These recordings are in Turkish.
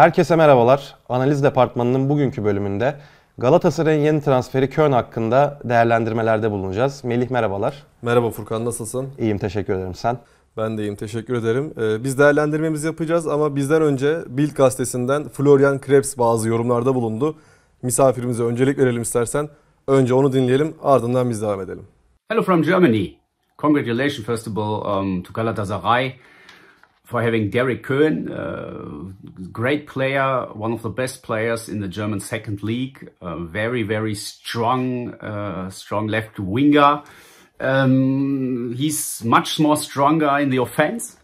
Herkese merhabalar. Analiz departmanının bugünkü bölümünde Galatasaray'ın yeni transferi Köln hakkında değerlendirmelerde bulunacağız. Melih merhabalar. Merhaba Furkan nasılsın? İyiyim teşekkür ederim sen. Ben de iyiyim teşekkür ederim. Ee, biz değerlendirmemizi yapacağız ama bizden önce Bild gazetesinden Florian Krebs bazı yorumlarda bulundu. Misafirimize öncelik verelim istersen. Önce onu dinleyelim ardından biz devam edelim. Hello from Germany. Congratulations first of all um, to Galatasaray. for having Derek Köhn, uh, great player, one of the best players in the German second league, very, very strong, uh, strong left winger. Um, he's much more stronger in the offense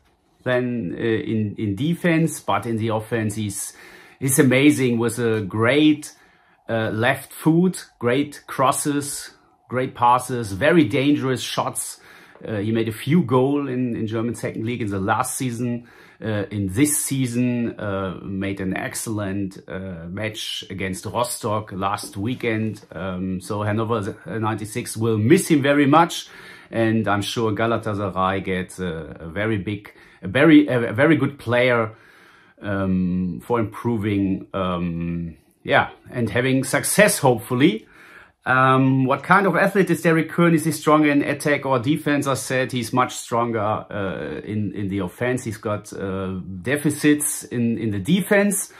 than uh, in, in defense, but in the offense he's, he's amazing with a great uh, left foot, great crosses, great passes, very dangerous shots. Uh, he made a few goal in, in German second league in the last season. Uh, in this season, uh, made an excellent uh, match against Rostock last weekend. Um, so Hannover uh, 96 will miss him very much. And I'm sure Galatasaray gets a, a very big, a very, a very good player um, for improving, um, yeah, and having success, hopefully. Um, what kind of athlete is Derek Kern? Is he stronger in attack or defense? I said he's much stronger uh, in, in the offense. He's got uh, deficits in, in the defense.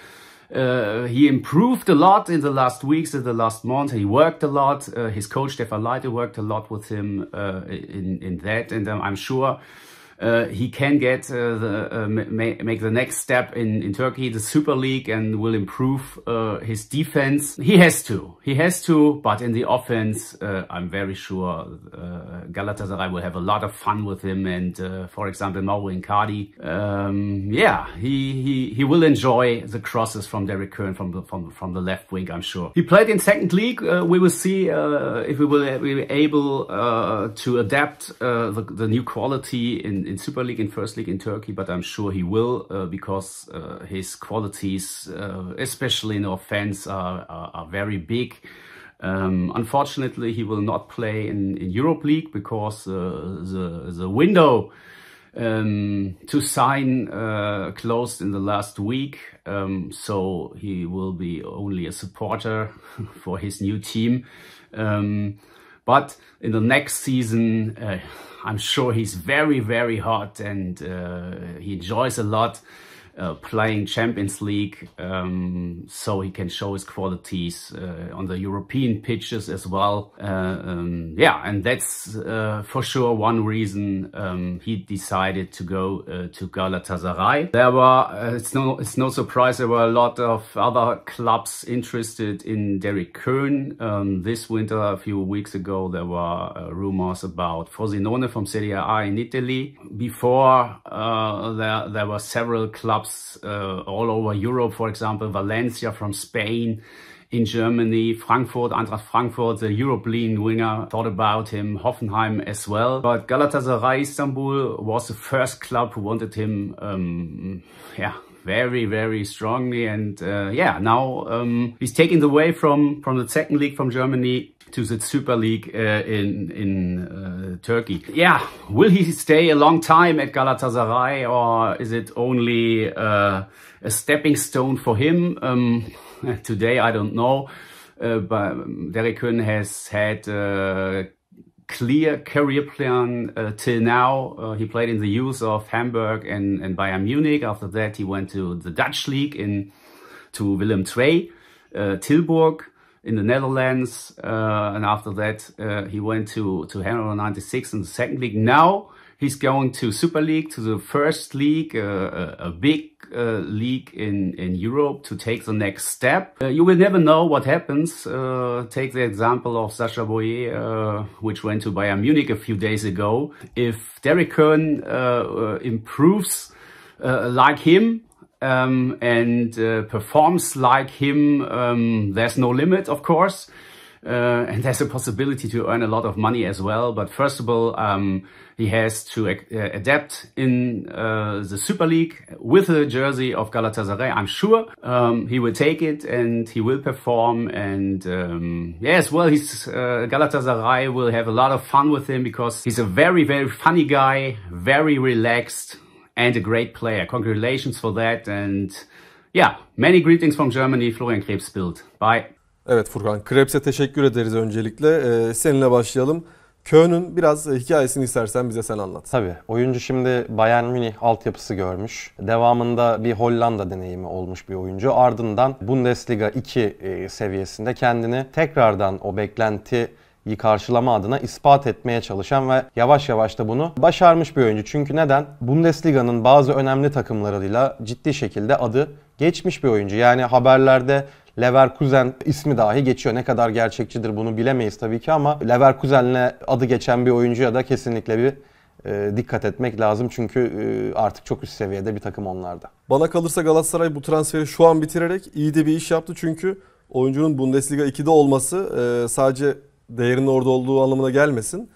Uh, he improved a lot in the last weeks, in the last month. He worked a lot. Uh, his coach, Stefan Leite, worked a lot with him uh, in, in that. And um, I'm sure uh, he can get uh, the uh, make the next step in in Turkey, the Super League, and will improve his defense. He has to, he has to. But in the offense, I'm very sure Galatasaray will have a lot of fun with him. And for example, Mauro Icardi, um, yeah, he he he will enjoy the crosses from Derek Kern from the from from the left wing. I'm sure he played in second league. we will see if we will be able to adapt the, the new quality in in, Super League, in First League in Turkey, but I'm sure he will uh, because uh, his qualities, uh, especially in offense, are, are, are very big. Um, unfortunately, he will not play in, in Europe League because uh, the, the window um, to sign uh, closed in the last week. Um, so he will be only a supporter for his new team. Um, but in the next season, uh, I'm sure he's very, very hot and uh, he enjoys a lot uh, playing Champions League um, so he can show his qualities uh, on the European pitches as well. Uh, um, yeah, and that's uh, for sure one reason um, he decided to go uh, to Galatasaray. There were, uh, it's, no, it's no surprise, there were a lot of other clubs interested in Derek Kern. Um, this winter, a few weeks ago, there were rumors about Frosinone from Serie A in Italy. Before, there, there were several clubs clubs uh, all over Europe, for example, Valencia from Spain, in Germany, Frankfurt, Eintracht Frankfurt, the European winger, thought about him, Hoffenheim as well. But Galatasaray Istanbul was the first club who wanted him, um, yeah, very, very strongly. And uh, yeah, now um, he's taking the way from, from the second league from Germany to the Super League uh, in in uh, Turkey. Yeah, will he stay a long time at Galatasaray, or is it only uh, a stepping stone for him? Um, today, I don't know. Uh, but um, Derek has had clear career plan uh, till now. Uh, he played in the youth of Hamburg and, and Bayern Munich. After that, he went to the Dutch league in to Willem II, uh, Tilburg in the Netherlands, uh, and after that uh, he went to to Hannover 96 in the second league. Now he's going to Super League, to the first league, uh, uh, a, big uh, league in, in Europe to take the next step. Uh, you will never know what happens. take the example of Sasha Boyer, which went to Bayern Munich a few days ago. If Derek Kern improves like him, um, and uh, performs like him, um, there's no limit, of course. Uh, and there's a possibility to earn a lot of money as well. But first of all, um, he has to adapt in uh, the Super League with the jersey of Galatasaray. I'm sure um, he will take it and he will perform. And um, yes, well, he's uh, Galatasaray will have a lot of fun with him because he's a very, very funny guy, very relaxed, and a great player. Congratulations for that and yeah, many greetings from Germany, Florian Krebsbild. Bye. Evet Furkan, Krebs'e teşekkür ederiz öncelikle. Ee, seninle başlayalım. Köln'ün biraz e, hikayesini istersen bize sen anlat. Tabii. Oyuncu şimdi Bayern Münih altyapısı görmüş. Devamında bir Hollanda deneyimi olmuş bir oyuncu. Ardından Bundesliga 2 e, seviyesinde kendini tekrardan o beklenti karşılama adına ispat etmeye çalışan ve yavaş yavaş da bunu başarmış bir oyuncu. Çünkü neden? Bundesliga'nın bazı önemli takımlarıyla ciddi şekilde adı geçmiş bir oyuncu. Yani haberlerde Leverkusen ismi dahi geçiyor. Ne kadar gerçekçidir bunu bilemeyiz tabii ki ama Leverkusen'le adı geçen bir oyuncuya da kesinlikle bir e, dikkat etmek lazım. Çünkü e, artık çok üst seviyede bir takım onlarda. Bana kalırsa Galatasaray bu transferi şu an bitirerek iyi de bir iş yaptı. Çünkü oyuncunun Bundesliga 2'de olması e, sadece değerinin orada olduğu anlamına gelmesin.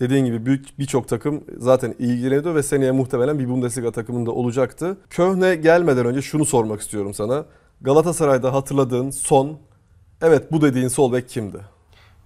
Dediğin gibi büyük birçok takım zaten ilgileniyor ve seneye muhtemelen bir Bundesliga takımında olacaktı. Köhne gelmeden önce şunu sormak istiyorum sana. Galatasaray'da hatırladığın son, evet bu dediğin sol bek kimdi?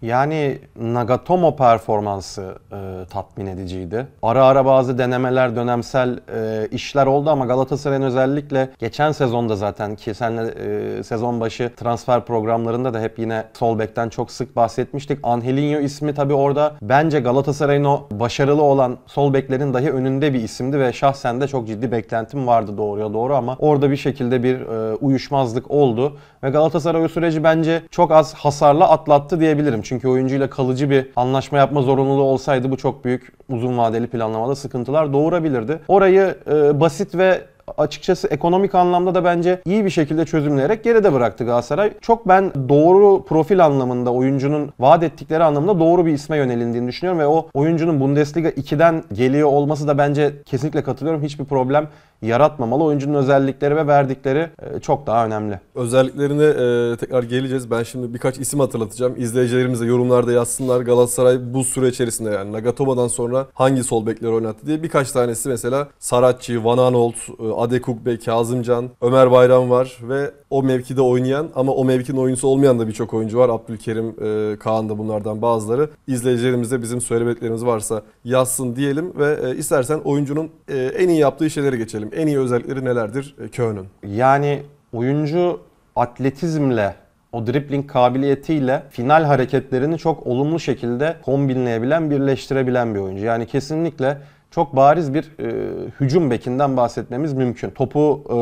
Yani Nagatomo performansı e, tatmin ediciydi. Ara ara bazı denemeler, dönemsel e, işler oldu ama Galatasaray'ın özellikle geçen sezonda zaten ki senle e, sezon başı transfer programlarında da hep yine sol bekten çok sık bahsetmiştik. Angelinho ismi tabii orada bence Galatasaray'ın o başarılı olan sol beklerin dahi önünde bir isimdi ve şahsen de çok ciddi beklentim vardı doğruya doğru ama orada bir şekilde bir e, uyuşmazlık oldu ve Galatasaray o süreci bence çok az hasarla atlattı diyebilirim. Çünkü oyuncuyla kalıcı bir anlaşma yapma zorunluluğu olsaydı bu çok büyük uzun vadeli planlamada sıkıntılar doğurabilirdi. Orayı e, basit ve açıkçası ekonomik anlamda da bence iyi bir şekilde çözümleyerek geride bıraktı Galatasaray. Çok ben doğru profil anlamında oyuncunun vaat ettikleri anlamında doğru bir isme yönelindiğini düşünüyorum ve o oyuncunun Bundesliga 2'den geliyor olması da bence kesinlikle katılıyorum. Hiçbir problem yaratmamalı. Oyuncunun özellikleri ve verdikleri e, çok daha önemli. Özelliklerine e, tekrar geleceğiz. Ben şimdi birkaç isim hatırlatacağım. İzleyicilerimiz yorumlarda yazsınlar. Galatasaray bu süre içerisinde yani Nagatoba'dan sonra hangi sol bekleri oynattı diye birkaç tanesi mesela Saratçı, Van Anolt, e, Adekuk Bey, Kazımcan, Ömer Bayram var ve o mevkide oynayan ama o mevkinin oyuncusu olmayan da birçok oyuncu var. Abdülkerim, e, Kaan da bunlardan bazıları. İzleyicilerimizde bizim söylemediklerimiz varsa yazsın diyelim ve e, istersen oyuncunun e, en iyi yaptığı şeylere geçelim. En iyi özellikleri nelerdir e, Köhn'ün? Yani oyuncu atletizmle o dribbling kabiliyetiyle final hareketlerini çok olumlu şekilde kombinleyebilen, birleştirebilen bir oyuncu. Yani kesinlikle çok bariz bir e, hücum bekinden bahsetmemiz mümkün. Topu e,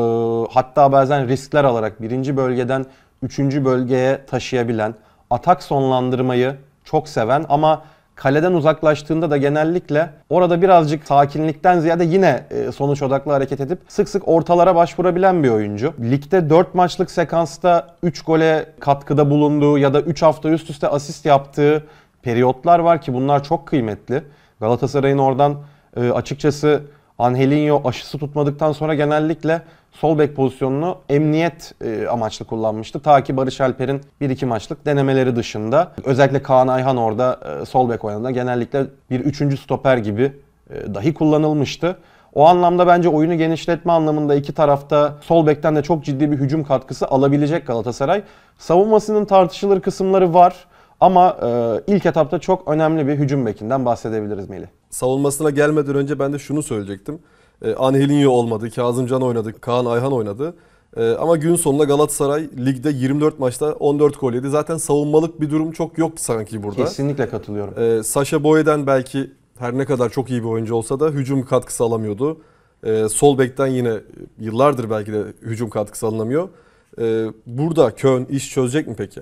hatta bazen riskler alarak birinci bölgeden üçüncü bölgeye taşıyabilen, atak sonlandırmayı çok seven ama kaleden uzaklaştığında da genellikle orada birazcık sakinlikten ziyade yine e, sonuç odaklı hareket edip sık sık ortalara başvurabilen bir oyuncu. Ligde 4 maçlık sekansta 3 gole katkıda bulunduğu ya da 3 hafta üst üste asist yaptığı periyotlar var ki bunlar çok kıymetli. Galatasaray'ın oradan e, açıkçası Angelinho aşısı tutmadıktan sonra genellikle sol bek pozisyonunu emniyet e, amaçlı kullanmıştı. Ta ki Barış Alper'in 1-2 maçlık denemeleri dışında. Özellikle Kaan Ayhan orada e, sol bek oynadığında genellikle bir üçüncü stoper gibi e, dahi kullanılmıştı. O anlamda bence oyunu genişletme anlamında iki tarafta sol bekten de çok ciddi bir hücum katkısı alabilecek Galatasaray. Savunmasının tartışılır kısımları var ama e, ilk etapta çok önemli bir hücum bekinden bahsedebiliriz Melih savunmasına gelmeden önce ben de şunu söyleyecektim. E, Angelinho olmadı, Kazımcan oynadı, Kaan Ayhan oynadı. E, ama gün sonunda Galatasaray ligde 24 maçta 14 gol yedi. Zaten savunmalık bir durum çok yok sanki burada. Kesinlikle katılıyorum. E, Sasha Boye'den belki her ne kadar çok iyi bir oyuncu olsa da hücum katkısı alamıyordu. E, sol bekten yine yıllardır belki de hücum katkısı alınamıyor. E, burada Köln iş çözecek mi peki?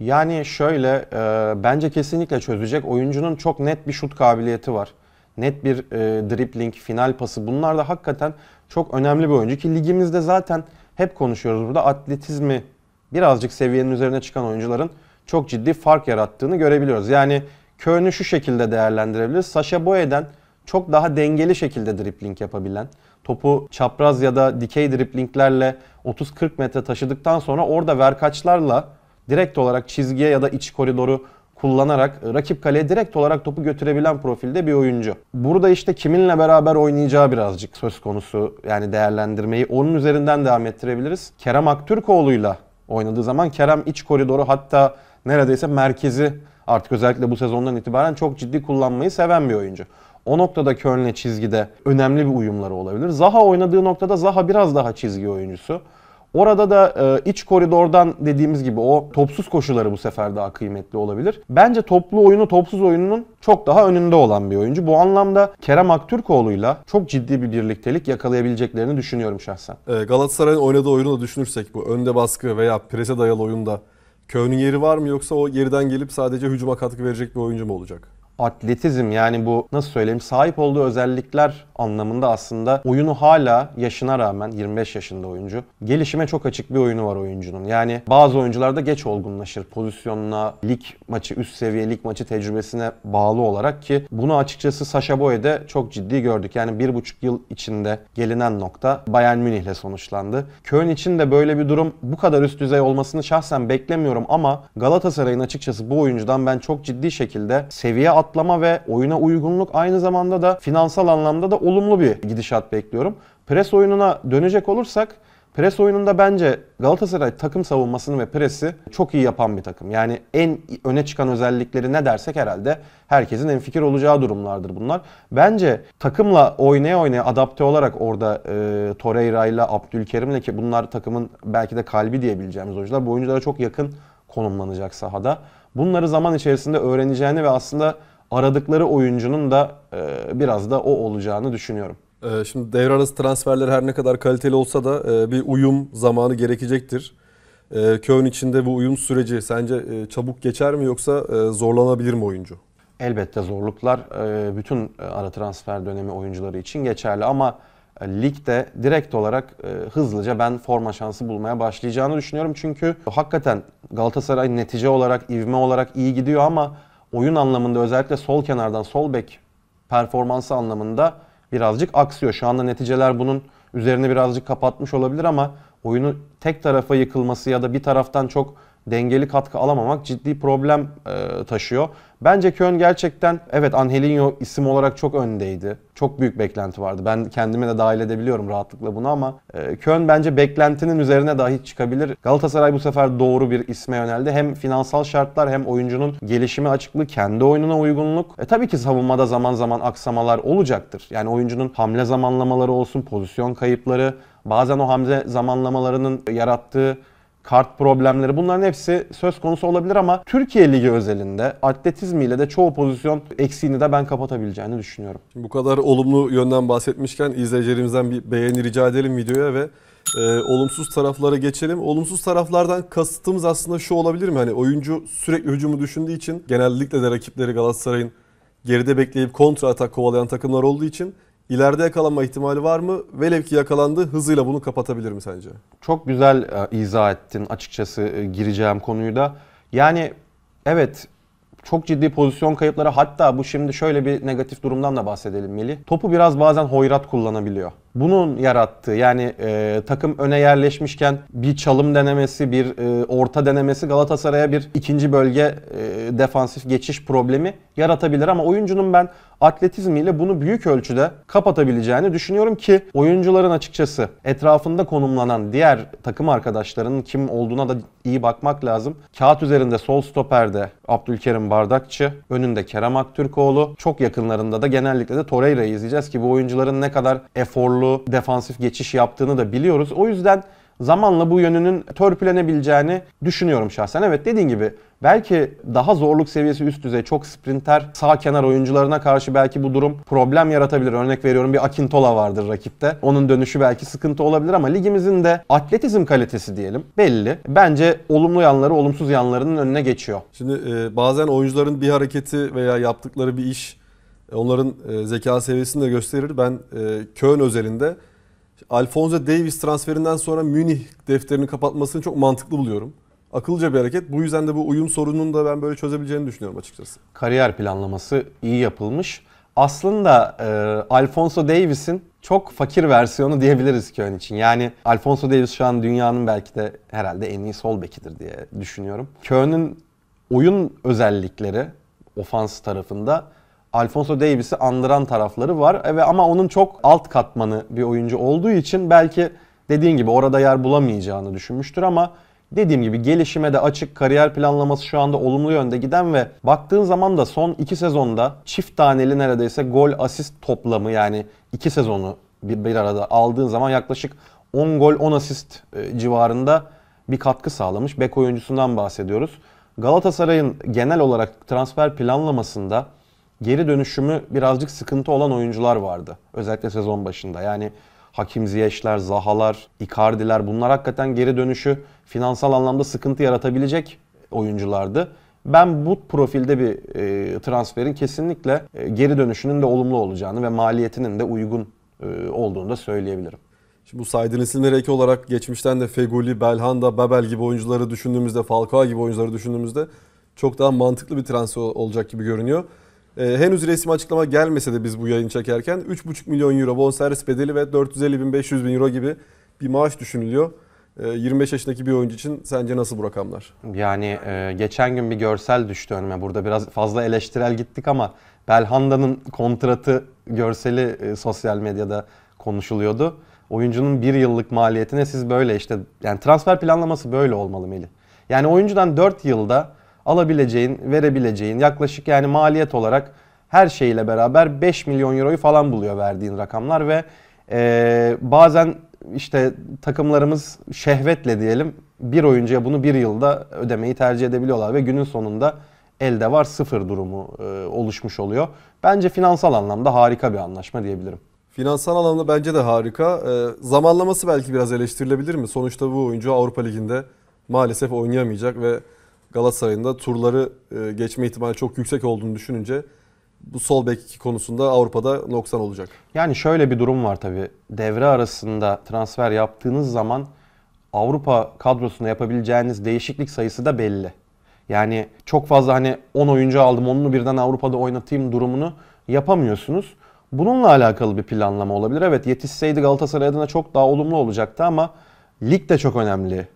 Yani şöyle e, bence kesinlikle çözecek. Oyuncunun çok net bir şut kabiliyeti var net bir e, dribling, final pası bunlar da hakikaten çok önemli bir oyuncu ki ligimizde zaten hep konuşuyoruz burada atletizmi birazcık seviyenin üzerine çıkan oyuncuların çok ciddi fark yarattığını görebiliyoruz. Yani Köln'ü şu şekilde değerlendirebiliriz. Sasha Boye'den çok daha dengeli şekilde dripling yapabilen, topu çapraz ya da dikey driplinglerle 30-40 metre taşıdıktan sonra orada verkaçlarla direkt olarak çizgiye ya da iç koridoru kullanarak rakip kaleye direkt olarak topu götürebilen profilde bir oyuncu. Burada işte kiminle beraber oynayacağı birazcık söz konusu yani değerlendirmeyi onun üzerinden devam ettirebiliriz. Kerem Aktürkoğlu'yla oynadığı zaman Kerem iç koridoru hatta neredeyse merkezi artık özellikle bu sezondan itibaren çok ciddi kullanmayı seven bir oyuncu. O noktada Köln'le çizgide önemli bir uyumları olabilir. Zaha oynadığı noktada Zaha biraz daha çizgi oyuncusu. Orada da e, iç koridordan dediğimiz gibi o topsuz koşuları bu sefer daha kıymetli olabilir. Bence toplu oyunu topsuz oyununun çok daha önünde olan bir oyuncu. Bu anlamda Kerem Aktürkoğlu'yla çok ciddi bir birliktelik yakalayabileceklerini düşünüyorum şahsen. E, Galatasaray'ın oynadığı oyunu da düşünürsek bu önde baskı veya prese dayalı oyunda Köy'ün yeri var mı yoksa o geriden gelip sadece hücuma katkı verecek bir oyuncu mu olacak? atletizm yani bu nasıl söyleyeyim sahip olduğu özellikler anlamında aslında oyunu hala yaşına rağmen 25 yaşında oyuncu gelişime çok açık bir oyunu var oyuncunun. Yani bazı oyuncularda geç olgunlaşır pozisyonuna, lig maçı üst seviye lig maçı tecrübesine bağlı olarak ki bunu açıkçası Sasha Boye'de çok ciddi gördük. Yani bir buçuk yıl içinde gelinen nokta Bayern Münih'le sonuçlandı. Köln için de böyle bir durum bu kadar üst düzey olmasını şahsen beklemiyorum ama Galatasaray'ın açıkçası bu oyuncudan ben çok ciddi şekilde seviye at rahatlama ve oyuna uygunluk aynı zamanda da finansal anlamda da olumlu bir gidişat bekliyorum. Pres oyununa dönecek olursak Pres oyununda bence Galatasaray takım savunmasını ve presi çok iyi yapan bir takım. Yani en öne çıkan özellikleri ne dersek herhalde herkesin en fikir olacağı durumlardır bunlar. Bence takımla oynaya oynaya adapte olarak orada e, Abdülkerim ile ki bunlar takımın belki de kalbi diyebileceğimiz oyuncular. Bu oyunculara çok yakın konumlanacak sahada. Bunları zaman içerisinde öğreneceğini ve aslında aradıkları oyuncunun da e, biraz da o olacağını düşünüyorum. E, şimdi devre arası transferleri her ne kadar kaliteli olsa da e, bir uyum zamanı gerekecektir. E, Köln içinde bu uyum süreci sence çabuk geçer mi yoksa zorlanabilir mi oyuncu? Elbette zorluklar bütün ara transfer dönemi oyuncuları için geçerli ama ligde direkt olarak hızlıca ben forma şansı bulmaya başlayacağını düşünüyorum. Çünkü hakikaten Galatasaray netice olarak, ivme olarak iyi gidiyor ama oyun anlamında özellikle sol kenardan sol bek performansı anlamında birazcık aksıyor. Şu anda neticeler bunun üzerine birazcık kapatmış olabilir ama oyunu tek tarafa yıkılması ya da bir taraftan çok dengeli katkı alamamak ciddi problem e, taşıyor. Bence Köln gerçekten evet Angelinho isim olarak çok öndeydi. Çok büyük beklenti vardı. Ben kendime de dahil edebiliyorum rahatlıkla bunu ama e, Köln bence beklentinin üzerine dahi çıkabilir. Galatasaray bu sefer doğru bir isme yöneldi. Hem finansal şartlar hem oyuncunun gelişimi açıklığı, kendi oyununa uygunluk. E tabii ki savunmada zaman zaman aksamalar olacaktır. Yani oyuncunun hamle zamanlamaları olsun, pozisyon kayıpları, bazen o hamle zamanlamalarının yarattığı kart problemleri bunların hepsi söz konusu olabilir ama Türkiye Ligi özelinde atletizmiyle de çoğu pozisyon eksiğini de ben kapatabileceğini düşünüyorum. bu kadar olumlu yönden bahsetmişken izleyicilerimizden bir beğeni rica edelim videoya ve e, olumsuz taraflara geçelim. Olumsuz taraflardan kastımız aslında şu olabilir mi? Hani oyuncu sürekli hücumu düşündüğü için genellikle de rakipleri Galatasaray'ın geride bekleyip kontra atak kovalayan takımlar olduğu için İleride yakalanma ihtimali var mı? Velev ki yakalandı hızıyla bunu kapatabilir mi sence? Çok güzel e, izah ettin açıkçası e, gireceğim konuyu da. Yani evet çok ciddi pozisyon kayıpları hatta bu şimdi şöyle bir negatif durumdan da bahsedelim Melih. Topu biraz bazen hoyrat kullanabiliyor. Bunun yarattığı yani e, takım öne yerleşmişken bir çalım denemesi, bir e, orta denemesi Galatasaray'a bir ikinci bölge e, defansif geçiş problemi yaratabilir ama oyuncunun ben atletizmiyle bunu büyük ölçüde kapatabileceğini düşünüyorum ki oyuncuların açıkçası etrafında konumlanan diğer takım arkadaşlarının kim olduğuna da iyi bakmak lazım. Kağıt üzerinde sol stoperde Abdülkerim Bardakçı, önünde Kerem Aktürkoğlu. Çok yakınlarında da genellikle de Torreira'yı izleyeceğiz ki bu oyuncuların ne kadar eforlu defansif geçiş yaptığını da biliyoruz. O yüzden zamanla bu yönünün törpülenebileceğini düşünüyorum şahsen. Evet dediğin gibi belki daha zorluk seviyesi üst düzey çok sprinter sağ kenar oyuncularına karşı belki bu durum problem yaratabilir. Örnek veriyorum bir Akintola vardır rakipte. Onun dönüşü belki sıkıntı olabilir ama ligimizin de atletizm kalitesi diyelim belli. Bence olumlu yanları olumsuz yanlarının önüne geçiyor. Şimdi e, bazen oyuncuların bir hareketi veya yaptıkları bir iş e, onların e, zeka seviyesini de gösterir. Ben e, Köln özelinde Alfonso Davis transferinden sonra Münih defterini kapatmasını çok mantıklı buluyorum. Akıllıca bir hareket. Bu yüzden de bu uyum sorununu da ben böyle çözebileceğini düşünüyorum açıkçası. Kariyer planlaması iyi yapılmış. Aslında e, Alfonso Davis'in çok fakir versiyonu diyebiliriz Köln için. Yani Alfonso Davis şu an dünyanın belki de herhalde en iyi sol bekidir diye düşünüyorum. Köln'ün oyun özellikleri ofans tarafında Alfonso Davis'i andıran tarafları var. Evet ama onun çok alt katmanı bir oyuncu olduğu için belki dediğin gibi orada yer bulamayacağını düşünmüştür ama dediğim gibi gelişime de açık kariyer planlaması şu anda olumlu yönde giden ve baktığın zaman da son 2 sezonda çift taneli neredeyse gol asist toplamı yani 2 sezonu bir, bir arada aldığın zaman yaklaşık 10 gol 10 asist e, civarında bir katkı sağlamış. Bek oyuncusundan bahsediyoruz. Galatasaray'ın genel olarak transfer planlamasında geri dönüşümü birazcık sıkıntı olan oyuncular vardı. Özellikle sezon başında. Yani Hakim Ziyech'ler, Zaha'lar, Icardi'ler bunlar hakikaten geri dönüşü finansal anlamda sıkıntı yaratabilecek oyunculardı. Ben bu profilde bir e, transferin kesinlikle e, geri dönüşünün de olumlu olacağını ve maliyetinin de uygun e, olduğunu da söyleyebilirim. Şimdi bu saydığın isimlere ek olarak geçmişten de Feguli, Belhanda, Babel gibi oyuncuları düşündüğümüzde, Falcao gibi oyuncuları düşündüğümüzde çok daha mantıklı bir transfer olacak gibi görünüyor. Ee, henüz resmi açıklama gelmese de biz bu yayını çekerken 3,5 milyon euro bonservis bedeli ve 450 bin 500 bin euro gibi bir maaş düşünülüyor. 25 ee, yaşındaki bir oyuncu için sence nasıl bu rakamlar? Yani e, geçen gün bir görsel düştü önüme. Burada biraz fazla eleştirel gittik ama Belhanda'nın kontratı görseli e, sosyal medyada konuşuluyordu. Oyuncunun bir yıllık maliyetine siz böyle işte yani transfer planlaması böyle olmalı Melih. Yani oyuncudan 4 yılda alabileceğin, verebileceğin yaklaşık yani maliyet olarak her şeyle beraber 5 milyon euroyu falan buluyor verdiğin rakamlar ve e, bazen işte takımlarımız şehvetle diyelim bir oyuncuya bunu bir yılda ödemeyi tercih edebiliyorlar ve günün sonunda elde var sıfır durumu e, oluşmuş oluyor. Bence finansal anlamda harika bir anlaşma diyebilirim. Finansal anlamda bence de harika. E, zamanlaması belki biraz eleştirilebilir mi? Sonuçta bu oyuncu Avrupa Ligi'nde maalesef oynayamayacak ve Galatasaray'ında turları e, geçme ihtimali çok yüksek olduğunu düşününce bu sol bek konusunda Avrupa'da noksan olacak. Yani şöyle bir durum var tabii. Devre arasında transfer yaptığınız zaman Avrupa kadrosunda yapabileceğiniz değişiklik sayısı da belli. Yani çok fazla hani 10 oyuncu aldım onu birden Avrupa'da oynatayım durumunu yapamıyorsunuz. Bununla alakalı bir planlama olabilir. Evet yetişseydi Galatasaray adına çok daha olumlu olacaktı ama lig de çok önemli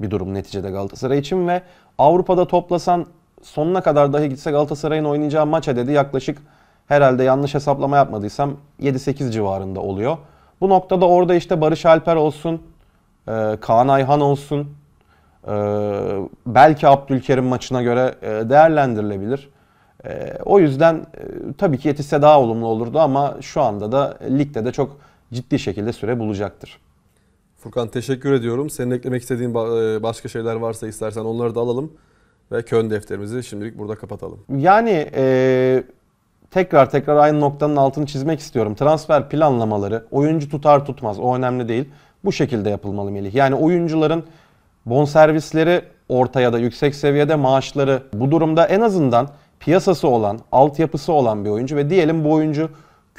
bir durum neticede Galatasaray için ve Avrupa'da toplasan sonuna kadar dahi gitse Galatasaray'ın oynayacağı maç adedi yaklaşık herhalde yanlış hesaplama yapmadıysam 7-8 civarında oluyor. Bu noktada orada işte Barış Alper olsun, e, Kaan Ayhan olsun, e, belki Abdülkerim maçına göre e, değerlendirilebilir. O yüzden tabii ki yetişse daha olumlu olurdu ama şu anda da ligde de çok ciddi şekilde süre bulacaktır. Furkan teşekkür ediyorum. Senin eklemek istediğin e, başka şeyler varsa istersen onları da alalım. Ve Kön defterimizi şimdilik burada kapatalım. Yani e, tekrar tekrar aynı noktanın altını çizmek istiyorum. Transfer planlamaları oyuncu tutar tutmaz o önemli değil. Bu şekilde yapılmalı Melih. Yani oyuncuların bonservisleri ortaya da yüksek seviyede maaşları bu durumda en azından piyasası olan, altyapısı olan bir oyuncu ve diyelim bu oyuncu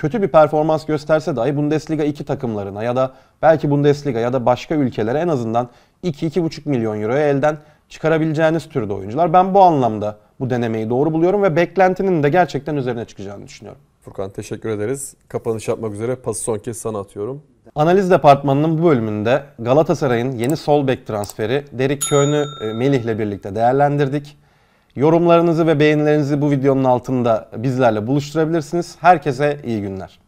kötü bir performans gösterse dahi Bundesliga 2 takımlarına ya da belki Bundesliga ya da başka ülkelere en azından 2-2,5 milyon euroya elden çıkarabileceğiniz türde oyuncular. Ben bu anlamda bu denemeyi doğru buluyorum ve beklentinin de gerçekten üzerine çıkacağını düşünüyorum. Furkan teşekkür ederiz. Kapanış yapmak üzere pası son kez sana atıyorum. Analiz departmanının bu bölümünde Galatasaray'ın yeni sol bek transferi Derik Köy'nü e, Melih'le birlikte değerlendirdik. Yorumlarınızı ve beğenilerinizi bu videonun altında bizlerle buluşturabilirsiniz. Herkese iyi günler.